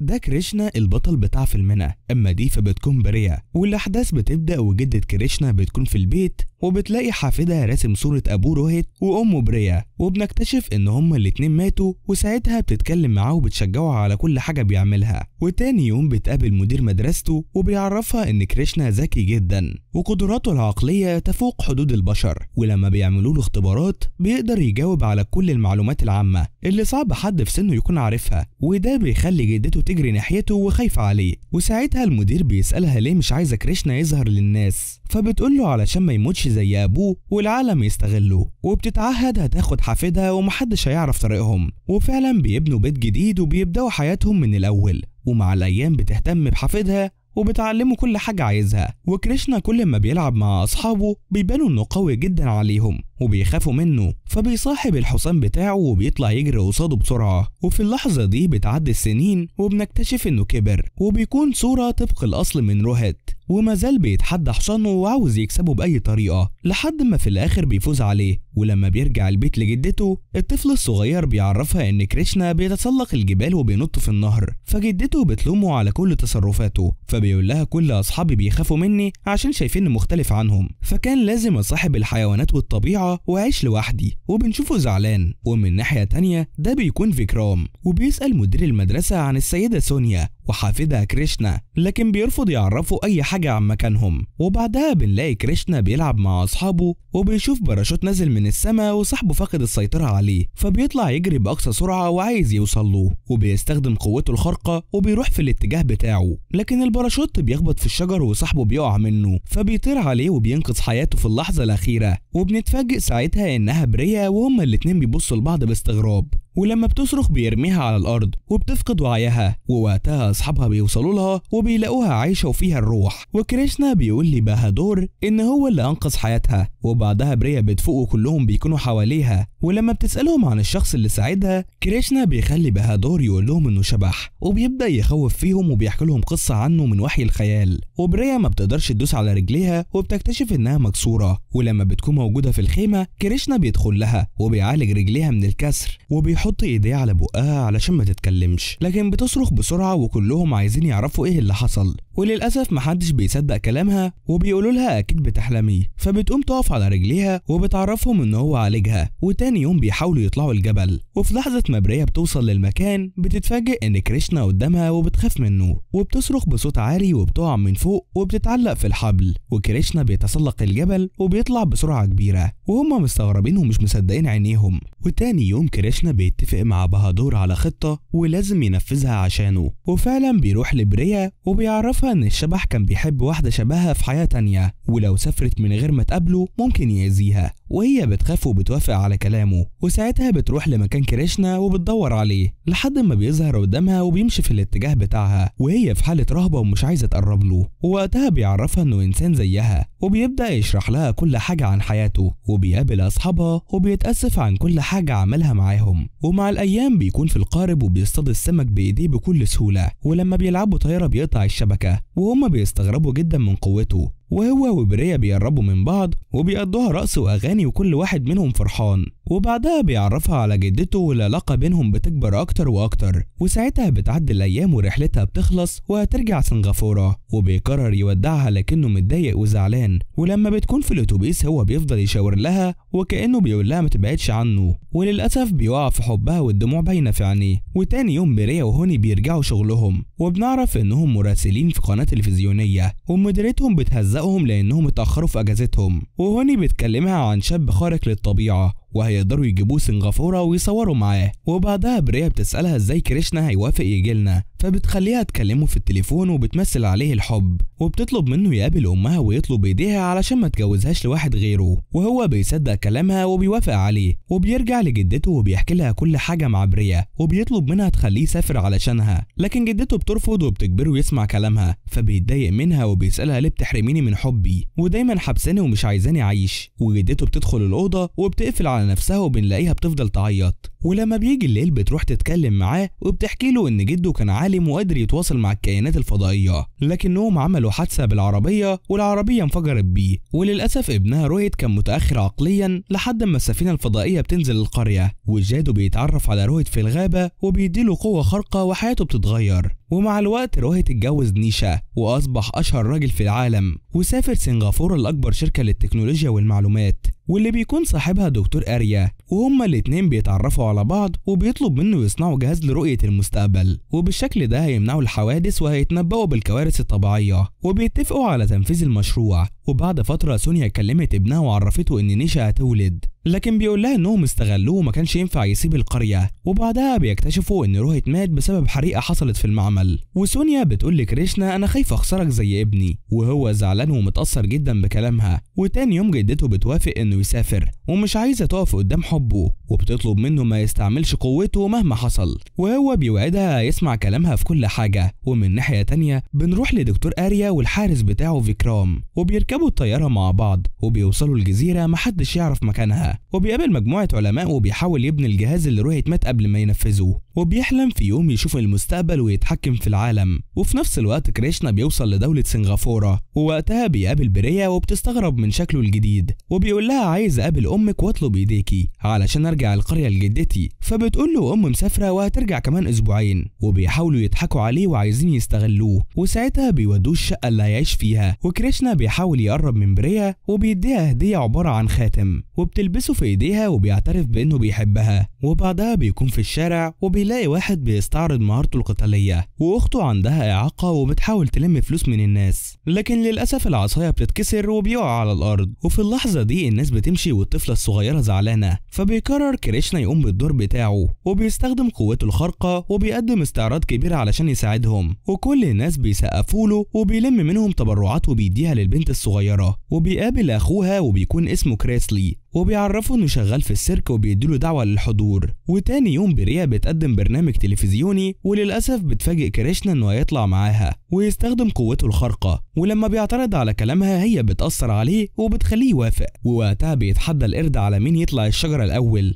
ده كريشنا البطل بتاع فيلمنا اما دي فبتكون بريه والاحداث بتبدا وجده كريشنا بتكون في البيت وبتلاقي حافدة راسم صورة أبوه روهيت وأمه بريا وبنكتشف إن هما الاتنين ماتوا وساعتها بتتكلم معاه وبتشجعه على كل حاجة بيعملها وتاني يوم بتقابل مدير مدرسته وبيعرفها إن كريشنا ذكي جدا وقدراته العقلية تفوق حدود البشر ولما بيعملوا له اختبارات بيقدر يجاوب على كل المعلومات العامة اللي صعب حد في سنه يكون عارفها وده بيخلي جدته تجري ناحيته وخايفة عليه وساعتها المدير بيسألها ليه مش عايزة كريشنا يظهر للناس فبتقول له علشان ما يموتش زي ابوه والعالم يستغله وبتتعهد هتاخد حفيدها ومحدش هيعرف طريقهم وفعلا بيبنوا بيت جديد وبيبداوا حياتهم من الاول ومع الايام بتهتم بحفيدها وبتعلمه كل حاجة عايزها وكريشنا كل ما بيلعب مع أصحابه بيبانوا إنه قوي جدا عليهم وبيخافوا منه فبيصاحب الحصان بتاعه وبيطلع يجري قصاده بسرعة وفي اللحظة دي بتعدي السنين وبنكتشف إنه كبر وبيكون صورة طبق الأصل من روهت ومازال بيتحدى حصانه وعاوز يكسبه بأي طريقة لحد ما في الآخر بيفوز عليه ولما بيرجع البيت لجدته الطفل الصغير بيعرفها إن كريشنا بيتسلق الجبال وبينط في النهر فجدته بتلومه على كل تصرفاته فبيقول لها كل أصحابي بيخافوا مني عشان شايفيني مختلف عنهم فكان لازم أصاحب الحيوانات والطبيعة وأعيش لوحدي وبنشوفه زعلان ومن ناحية تانية ده بيكون فيكرام وبيسأل مدير المدرسة عن السيدة سونيا وحافظها كريشنا لكن بيرفض يعرفوا أي حاجة عن مكانهم وبعدها بنلاقي كريشنا بيلعب مع أصحابه وبيشوف باراشوت نازل من السماء وصاحبه فاقد السيطرة عليه فبيطلع يجري بأقصى سرعة وعايز يوصل له وبيستخدم قوته الخارقة وبيروح في الاتجاه بتاعه لكن الباراشوت بيخبط في الشجر وصاحبه بيقع منه فبيطير عليه وبينقذ حياته في اللحظة الأخيرة وبنتفاجئ ساعتها إنها بريا وهما الاتنين بيبصوا لبعض باستغراب ولما بتصرخ بيرميها على الأرض وبتفقد وعيها ووقتها أصحابها بيوصلوا لها وبيلاقوها عايشة وفيها الروح وكريشنا بيقول لبهادور إن هو اللي أنقذ حياتها وبعدها بريا بتفوق وكلهم بيكونوا حواليها ولما بتسألهم عن الشخص اللي ساعدها كريشنا بيخلي بهادور يقول لهم إنه شبح وبيبدأ يخوف فيهم وبيحكي لهم قصة عنه من وحي الخيال وبريا ما بتقدرش تدوس على رجليها وبتكتشف إنها مكسورة ولما بتكون موجودة في الخيمة كريشنا بيدخل لها وبيعالج رجليها من الكسر وبيحط بتحط ايديها على بقها علشان ما تتكلمش لكن بتصرخ بسرعة وكلهم عايزين يعرفوا ايه اللي حصل وللأسف محدش بيصدق كلامها وبيقولوا لها أكيد بتحلمي فبتقوم تقف على رجليها وبتعرفهم إن هو عالجها وتاني يوم بيحاولوا يطلعوا الجبل وفي لحظة ما بريا بتوصل للمكان بتتفاجئ إن كريشنا قدامها وبتخاف منه وبتصرخ بصوت عالي وبتقع من فوق وبتتعلق في الحبل وكريشنا بيتسلق الجبل وبيطلع بسرعة كبيرة وهم مستغربين ومش مصدقين عينيهم وتاني يوم كريشنا بيتفق مع بهادور على خطة ولازم ينفذها عشانه وفعلا بيروح لبريا وبيعرفها اضافة ان الشبح كان بيحب واحدة شبهها في حياة تانية ولو سافرت من غير ما تقابله ممكن يأذيها وهي بتخاف وبتوافق على كلامه وساعتها بتروح لمكان كريشنا وبتدور عليه لحد ما بيظهر قدامها وبيمشي في الاتجاه بتاعها وهي في حالة رهبة ومش عايزة تقرب له ووقتها بيعرفها انه انسان زيها وبيبدأ يشرح لها كل حاجة عن حياته وبيقابل أصحابها وبيتأسف عن كل حاجة عملها معاهم ومع الأيام بيكون في القارب وبيصطاد السمك بإيديه بكل سهولة ولما بيلعبوا طيارة بيقطع الشبكة وهما بيستغربوا جدا من قوته وهو وبرية بيقربوا من بعض وبيقضوها رقص وأغاني وكل واحد منهم فرحان وبعدها بيعرفها على جدته والعلاقة بينهم بتكبر أكتر وأكتر وساعتها بتعدي الأيام ورحلتها بتخلص وهترجع سنغافورة وبيقرر يودعها لكنه متضايق وزعلان ولما بتكون في الأتوبيس هو بيفضل يشاور لها وكأنه بيقول لها ما تبعدش عنه وللأسف بيقع في حبها والدموع باينة في عينيه وتاني يوم ميريا وهوني بيرجعوا شغلهم وبنعرف إنهم مراسلين في قناة تلفزيونية ومديرتهم بتهزقهم لأنهم اتأخروا في أجازتهم وهوني بتكلمها عن شاب خارق للطبيعة وهيقدروا يجيبوه سنغافورة ويصوروا معاه وبعدها بريا بتسألها ازاي كريشنا هيوافق يجيلنا فبتخليها تكلمه في التليفون وبتمثل عليه الحب وبتطلب منه يقابل أمها ويطلب إيديها علشان ما تجوزهاش لواحد غيره وهو بيصدق كلامها وبيوافق عليه وبيرجع لجدته وبيحكي لها كل حاجة مع بريا وبيطلب منها تخليه يسافر علشانها لكن جدته بترفض وبتجبره يسمع كلامها فبيتضايق منها وبيسألها ليه بتحرميني من حبي ودايما حبساني ومش عايزاني أعيش وجدته بتدخل الأوضة وبتقفل على نفسها وبنلاقيها بتفضل تعيط ولما بيجي الليل بتروح تتكلم معاه وبتحكي له ان جده كان عالم وقادر يتواصل مع الكائنات الفضائيه لكنهم عملوا حادثه بالعربيه والعربيه انفجرت بيه وللاسف ابنها رويد كان متاخر عقليا لحد ما السفينه الفضائيه بتنزل القريه وجادو بيتعرف على رويد في الغابه وبيديله قوه خارقه وحياته بتتغير ومع الوقت روهيت اتجوز نيشا واصبح اشهر راجل في العالم وسافر سنغافوره لاكبر شركه للتكنولوجيا والمعلومات واللي بيكون صاحبها دكتور اريا وهما الاتنين بيتعرفوا على على بعض وبيطلب منه يصنعوا جهاز لرؤية المستقبل وبالشكل ده هيمنعوا الحوادث وهيتنبؤوا بالكوارث الطبيعية وبيتفقوا على تنفيذ المشروع وبعد فترة سونيا كلمت ابنها وعرفته إن نيشا هتولد لكن بيقول لها انهم استغلوه وما كانش ينفع يسيب القريه وبعدها بيكتشفوا ان روهيت مات بسبب حريقه حصلت في المعمل وسونيا بتقول لكريشنا انا خايفه اخسرك زي ابني وهو زعلان ومتاثر جدا بكلامها وتاني يوم جدته بتوافق انه يسافر ومش عايزه تقف قدام حبه وبتطلب منه ما يستعملش قوته مهما حصل وهو بيوعدها يسمع كلامها في كل حاجه ومن ناحيه تانيه بنروح لدكتور اريا والحارس بتاعه فيكرام وبيركبوا الطياره مع بعض وبيوصلوا الجزيره محدش يعرف مكانها وبيقابل مجموعة علماء وبيحاول يبني الجهاز اللي روحي اتمات قبل ما ينفذوه وبيحلم في يوم يشوف المستقبل ويتحكم في العالم وفي نفس الوقت كريشنا بيوصل لدولة سنغافورة ووقتها بيقابل بريا وبتستغرب من شكله الجديد وبيقول لها عايز اقابل امك واطلب ايديكي علشان ارجع القرية لجدتي فبتقول له ام مسافرة وهترجع كمان اسبوعين وبيحاولوا يضحكوا عليه وعايزين يستغلوه وساعتها بيودوه الشقة اللي هيعيش فيها وكريشنا بيحاول يقرب من بريا وبيديها هدية عبارة عن خاتم وبتلبسه راسه في ايديها وبيعترف بانه بيحبها وبعدها بيكون في الشارع وبيلاقي واحد بيستعرض مهارته القتاليه واخته عندها اعاقه وبتحاول تلم فلوس من الناس لكن للاسف العصايه بتتكسر وبيقع على الارض وفي اللحظه دي الناس بتمشي والطفله الصغيره زعلانه فبيقرر كريشنا يقوم بالدور بتاعه وبيستخدم قوته الخارقه وبيقدم استعراض كبير علشان يساعدهم وكل الناس بيسقفوا له وبيلم منهم تبرعات وبيديها للبنت الصغيره وبيقابل اخوها وبيكون اسمه كريسلي وبيعرفه انه شغال في السيرك وبيديله دعوه للحضور وتاني يوم بريا بتقدم برنامج تلفزيوني وللاسف بتفاجئ كريشنا انه هيطلع معاها ويستخدم قوته الخارقه ولما بيعترض على كلامها هي بتاثر عليه وبتخليه يوافق ووقتها بيتحدى القرد على مين يطلع الشجره الاول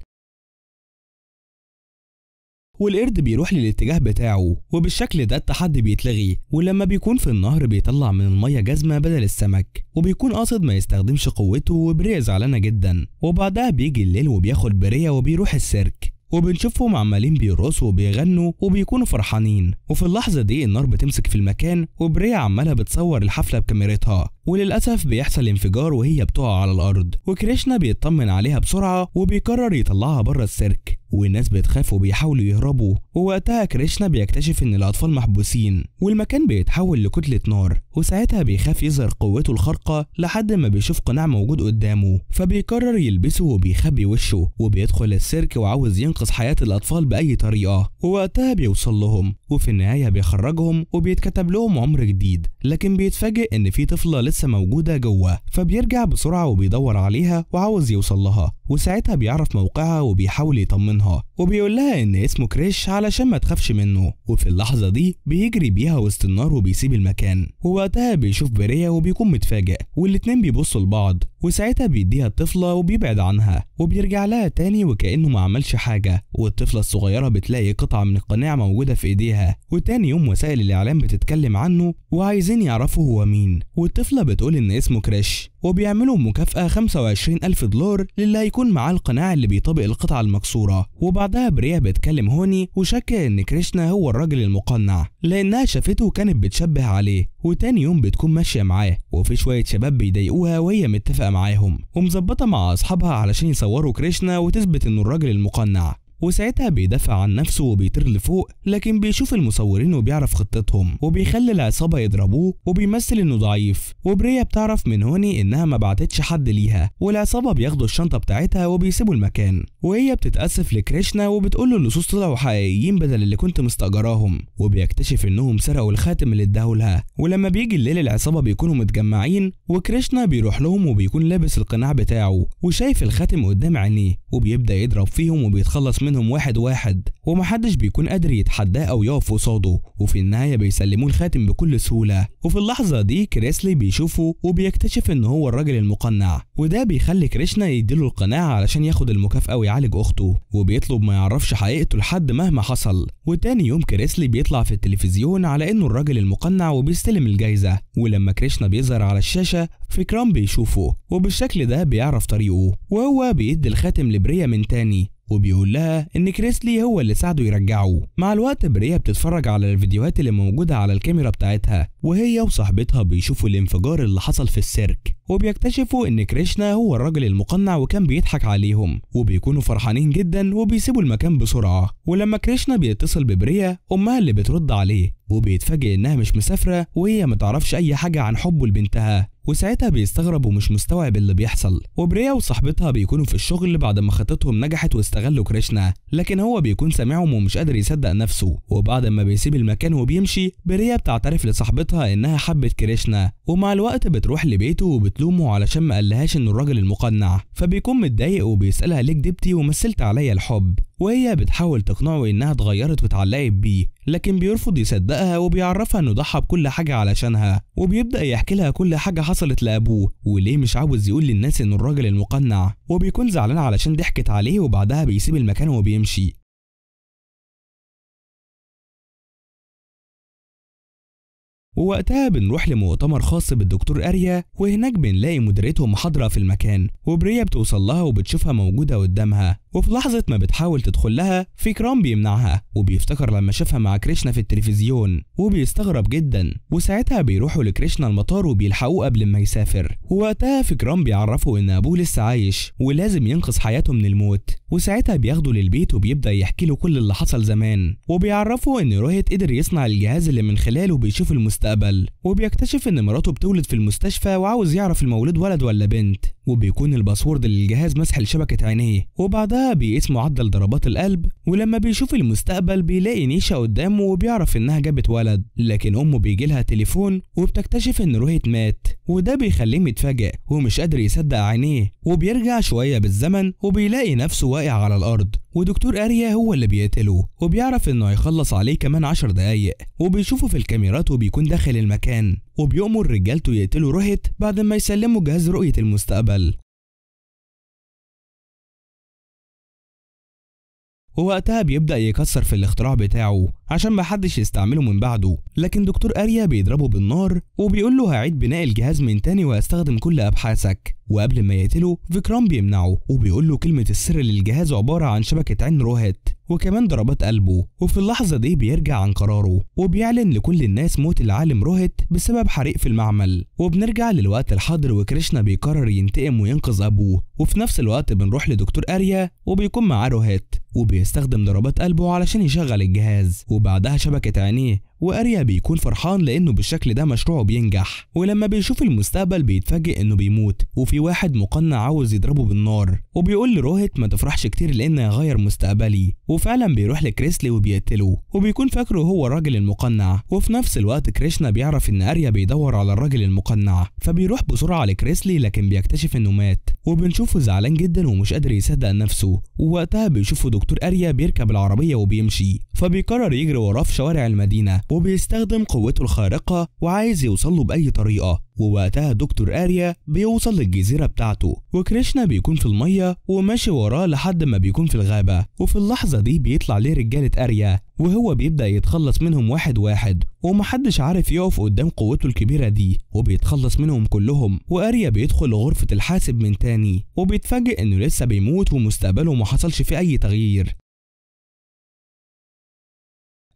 والقرد بيروح للاتجاه بتاعه وبالشكل ده التحدي بيتلغي ولما بيكون في النهر بيطلع من المية جزمة بدل السمك وبيكون قاصد ما يستخدمش قوته وبرية زعلانة جدا وبعدها بيجي الليل وبياخد برية وبيروح السيرك وبنشوفهم عمالين بيرقصوا وبيغنوا وبيكونوا فرحانين وفي اللحظة دي النار بتمسك في المكان وبريه عمالة بتصور الحفلة بكاميرتها وللأسف بيحصل انفجار وهي بتقع على الأرض وكريشنا بيطمن عليها بسرعة وبيقرر يطلعها بره السيرك والناس بتخاف وبيحاولوا يهربوا ووقتها كريشنا بيكتشف ان الاطفال محبوسين والمكان بيتحول لكتله نار وساعتها بيخاف يظهر قوته الخارقه لحد ما بيشوف قناع موجود قدامه فبيقرر يلبسه وبيخبي وشه وبيدخل السيرك وعاوز ينقذ حياه الاطفال باي طريقه ووقتها بيوصل لهم وفي النهايه بيخرجهم وبيتكتب لهم عمر جديد لكن بيتفاجئ ان في طفله لسه موجودة جوه فبيرجع بسرعة وبيدور عليها وعاوز يوصل لها وساعتها بيعرف موقعها وبيحاول يطمنها وبيقول لها ان اسمه كريش علشان ما تخافش منه وفي اللحظه دي بيجري بيها وسط النار وبيسيب المكان ووقتها بيشوف بريا وبيكون متفاجئ والاتنين بيبصوا لبعض وساعتها بيديها الطفله وبيبعد عنها وبيرجع لها تاني وكانه ما عملش حاجه والطفله الصغيره بتلاقي قطعه من القناع موجوده في ايديها وتاني يوم وسائل الاعلام بتتكلم عنه وعايزين يعرفوا هو مين والطفله بتقول ان اسمه كريش وبيعملوا مكافأة 25000 دولار للي هيكون معاه القناع اللي بيطابق القطعة المكسورة وبعد بعدها بريا بتكلم هوني وشك ان كريشنا هو الراجل المقنع لانها شافته كانت بتشبه عليه وتاني يوم بتكون ماشيه معاه وفي شويه شباب بيضايقوها وهي متفقه معاهم ومظبطه مع اصحابها علشان يصوروا كريشنا وتثبت انه الراجل المقنع وساعتها بيدافع عن نفسه وبيطير لفوق لكن بيشوف المصورين وبيعرف خطتهم وبيخلي العصابه يضربوه وبيمثل انه ضعيف وبريا بتعرف من هوني انها ما بعتتش حد ليها والعصابه بياخدوا الشنطه بتاعتها وبيسيبوا المكان وهي بتتاسف لكريشنا وبتقول له اللصوص طلعوا حقيقيين بدل اللي كنت مستاجراهم وبيكتشف انهم سرقوا الخاتم اللي اداه لها ولما بيجي الليل العصابه بيكونوا متجمعين وكريشنا بيروح لهم وبيكون لابس القناع بتاعه وشايف الخاتم قدام عينيه وبيبدا يضرب فيهم وبيتخلص منه منهم واحد واحد ومحدش بيكون قادر يتحداه أو يقف قصاده وفي النهاية بيسلموه الخاتم بكل سهولة وفي اللحظة دي كريسلي بيشوفه وبيكتشف إن هو الراجل المقنع وده بيخلي كريشنا يديله القناعة علشان ياخد المكافأة ويعالج أخته وبيطلب ما يعرفش حقيقته لحد مهما حصل وتاني يوم كريسلي بيطلع في التلفزيون على إنه الراجل المقنع وبيستلم الجايزة ولما كريشنا بيظهر على الشاشة فكرام بيشوفه وبالشكل ده بيعرف طريقه وهو بيدي الخاتم لبريا من تاني وبيقول لها ان كريسلي هو اللي ساعده يرجعه مع الوقت بريا بتتفرج على الفيديوهات اللي موجودة على الكاميرا بتاعتها وهي وصاحبتها بيشوفوا الانفجار اللي حصل في السيرك وبيكتشفوا ان كريشنا هو الراجل المقنع وكان بيضحك عليهم وبيكونوا فرحانين جدا وبيسيبوا المكان بسرعة ولما كريشنا بيتصل ببريا امها اللي بترد عليه وبيتفاجئ انها مش مسافره وهي ما تعرفش اي حاجه عن حبه لبنتها وساعتها بيستغرب ومش مستوعب اللي بيحصل وبريا وصاحبتها بيكونوا في الشغل بعد ما خطتهم نجحت واستغلوا كريشنا لكن هو بيكون سامعهم ومش قادر يصدق نفسه وبعد ما بيسيب المكان وبيمشي بريا بتعترف لصاحبتها انها حبت كريشنا ومع الوقت بتروح لبيته وبتلومه علشان ما قالهاش انه الراجل المقنع فبيكون متضايق وبيسالها ليه كدبتي ومثلت عليا الحب وهي بتحاول تقنعه إنها اتغيرت واتعلقت بيه لكن بيرفض يصدقها وبيعرفها إنه ضحى بكل حاجة علشانها وبيبدأ يحكي لها كل حاجة حصلت لأبوه وليه مش عاوز يقول للناس إنه الراجل المقنع وبيكون زعلان علشان ضحكت عليه وبعدها بيسيب المكان وبيمشي ووقتها بنروح لمؤتمر خاص بالدكتور أريا وهناك بنلاقي مديرتهم محاضرة في المكان وبريا بتوصل لها وبتشوفها موجودة قدامها وفي لحظة ما بتحاول تدخل لها كرام بيمنعها وبيفتكر لما شافها مع كريشنا في التلفزيون وبيستغرب جدا وساعتها بيروحوا لكريشنا المطار وبيلحقوه قبل ما يسافر ووقتها كرام بيعرفه إن أبوه لسه عايش ولازم ينقذ حياته من الموت وساعتها بياخده للبيت وبيبدأ يحكي له كل اللي حصل زمان وبيعرفه إن روهيت قدر يصنع الجهاز اللي من خلاله بيشوف المستقبل المستقبل وبيكتشف إن مراته بتولد في المستشفى وعاوز يعرف المولود ولد ولا بنت وبيكون الباسورد للجهاز مسح لشبكة عينيه وبعدها بيقيس معدل ضربات القلب ولما بيشوف المستقبل بيلاقي نيشة قدامه وبيعرف إنها جابت ولد لكن أمه بيجي لها تليفون وبتكتشف إن روهيت مات وده بيخليه متفاجئ ومش قادر يصدق عينيه وبيرجع شوية بالزمن وبيلاقي نفسه واقع على الأرض ودكتور أريا هو اللي بيقتله وبيعرف إنه هيخلص عليه كمان 10 دقايق وبيشوفه في الكاميرات وبيكون داخل المكان وبيأمر رجالته يقتلوا روهيت بعد ما يسلموا جهاز رؤية المستقبل ووقتها بيبدأ يكسر في الاختراع بتاعه عشان محدش يستعمله من بعده لكن دكتور أريا بيضربه بالنار وبيقول له هعيد بناء الجهاز من تاني وهستخدم كل أبحاثك وقبل ما يقتله فيكرام بيمنعه وبيقول له كلمة السر للجهاز عبارة عن شبكة عين روهات وكمان ضربات قلبه وفي اللحظة دي بيرجع عن قراره وبيعلن لكل الناس موت العالم روهت بسبب حريق في المعمل وبنرجع للوقت الحاضر وكريشنا بيقرر ينتقم وينقذ أبوه وفي نفس الوقت بنروح لدكتور أريا وبيكون معاه روهيت وبيستخدم ضربات قلبه علشان يشغل الجهاز وبعدها شبكة عينيه واريا بيكون فرحان لانه بالشكل ده مشروعه بينجح ولما بيشوف المستقبل بيتفاجئ انه بيموت وفي واحد مقنع عاوز يضربه بالنار وبيقول لروهت ما تفرحش كتير لان هيغير مستقبلي وفعلا بيروح لكريسلي وبيقتله وبيكون فاكره هو الراجل المقنع وفي نفس الوقت كريشنا بيعرف ان اريا بيدور على الراجل المقنع فبيروح بسرعه لكريسلي لكن بيكتشف انه مات وبنشوفه زعلان جدا ومش قادر يصدق نفسه ووقتها بيشوفه دكتور اريا بيركب العربيه وبيمشي فبيقرر يجري وراه في شوارع المدينه وبيستخدم قوته الخارقة وعايز يوصل له بأي طريقة ووقتها دكتور اريا بيوصل للجزيره بتاعته وكريشنا بيكون في الميه وماشي وراه لحد ما بيكون في الغابه وفي اللحظه دي بيطلع ليه رجاله اريا وهو بيبدا يتخلص منهم واحد واحد ومحدش عارف يقف قدام قوته الكبيره دي وبيتخلص منهم كلهم واريا بيدخل لغرفه الحاسب من تاني وبيتفاجئ انه لسه بيموت ومستقبله ما حصلش فيه اي تغيير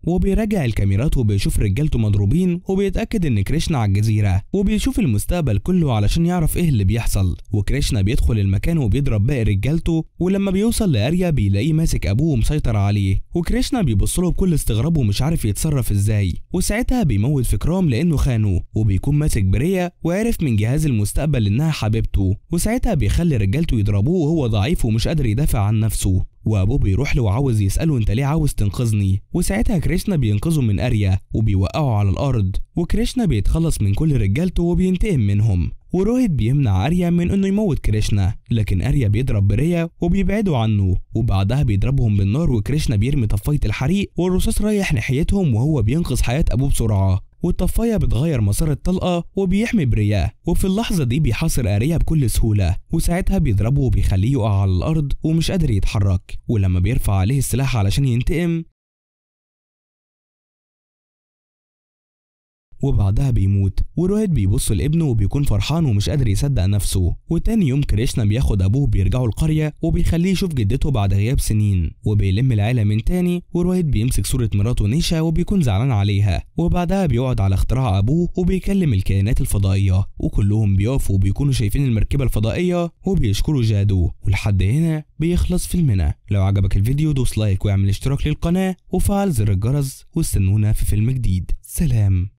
وبيراجع الكاميرات وبيشوف رجالته مضروبين وبيتاكد ان كريشنا على الجزيره وبيشوف المستقبل كله علشان يعرف ايه اللي بيحصل وكريشنا بيدخل المكان وبيضرب باقي رجالته ولما بيوصل لاريا بيلاقيه ماسك ابوه ومسيطر عليه وكريشنا بيبص له بكل استغراب ومش عارف يتصرف ازاي وساعتها بيموت فكرام لانه خانه وبيكون ماسك بريا وعرف من جهاز المستقبل انها حبيبته وساعتها بيخلي رجالته يضربوه وهو ضعيف ومش قادر يدافع عن نفسه وابوه بيروح له وعاوز يساله انت ليه عاوز تنقذني وساعتها كريشنا بينقذه من اريا وبيوقعه على الارض وكريشنا بيتخلص من كل رجالته وبينتقم منهم وروهيت بيمنع اريا من انه يموت كريشنا لكن اريا بيضرب بريا وبيبعدوا عنه وبعدها بيضربهم بالنار وكريشنا بيرمي طفايه الحريق والرصاص رايح ناحيتهم وهو بينقذ حياه ابوه بسرعه والطفايه بتغير مسار الطلقه وبيحمي برياه وفي اللحظه دي بيحاصر اريا بكل سهوله وساعتها بيضربه وبيخليه يقع على الارض ومش قادر يتحرك ولما بيرفع عليه السلاح علشان ينتقم وبعدها بيموت ورويد بيبص لابنه وبيكون فرحان ومش قادر يصدق نفسه وتاني يوم كريشنا بياخد ابوه بيرجعوا القريه وبيخليه يشوف جدته بعد غياب سنين وبيلم العيله من تاني ورويد بيمسك صوره مراته نيشا وبيكون زعلان عليها وبعدها بيقعد على اختراع ابوه وبيكلم الكائنات الفضائيه وكلهم بيقفوا وبيكونوا شايفين المركبه الفضائيه وبيشكروا جادو ولحد هنا بيخلص فيلمنا لو عجبك الفيديو دوس لايك واعمل اشتراك للقناه وفعل زر الجرس واستنونا في فيلم جديد سلام